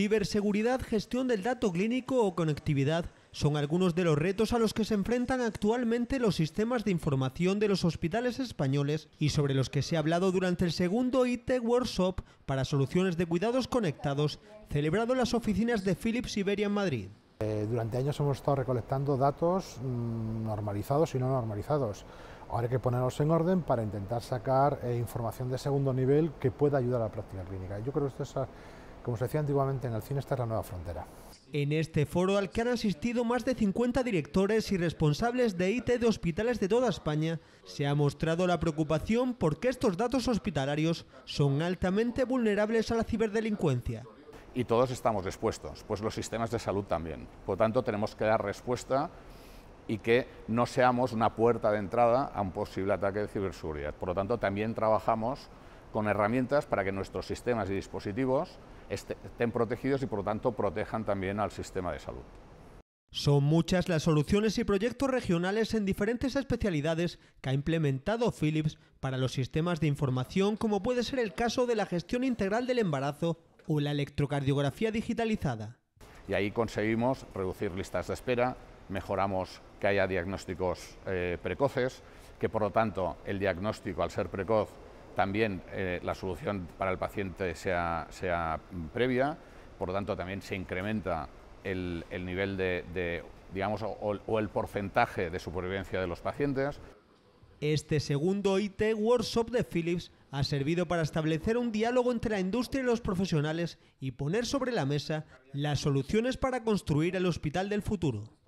Ciberseguridad, gestión del dato clínico o conectividad son algunos de los retos a los que se enfrentan actualmente los sistemas de información de los hospitales españoles y sobre los que se ha hablado durante el segundo IT Workshop para soluciones de cuidados conectados celebrado en las oficinas de Philips Iberia en Madrid. Eh, durante años hemos estado recolectando datos mm, normalizados y no normalizados. Ahora hay que ponerlos en orden para intentar sacar eh, información de segundo nivel que pueda ayudar a la práctica clínica. Yo creo que como se decía antiguamente, en el cine esta la nueva frontera. En este foro al que han asistido más de 50 directores y responsables de IT de hospitales de toda España, se ha mostrado la preocupación porque estos datos hospitalarios son altamente vulnerables a la ciberdelincuencia. Y todos estamos expuestos, pues los sistemas de salud también. Por tanto, tenemos que dar respuesta y que no seamos una puerta de entrada a un posible ataque de ciberseguridad. Por lo tanto, también trabajamos con herramientas para que nuestros sistemas y dispositivos este, estén protegidos y por lo tanto protejan también al sistema de salud. Son muchas las soluciones y proyectos regionales en diferentes especialidades que ha implementado Philips para los sistemas de información, como puede ser el caso de la gestión integral del embarazo o la electrocardiografía digitalizada. Y ahí conseguimos reducir listas de espera, mejoramos que haya diagnósticos eh, precoces, que por lo tanto el diagnóstico al ser precoz también eh, la solución para el paciente sea, previa, por lo tanto también se incrementa el, nivel de, digamos, o el porcentaje de supervivencia de los pacientes. Este segundo IT Workshop de Philips ha servido para establecer un diálogo entre la industria y los profesionales y poner sobre la mesa las soluciones para construir el hospital del futuro.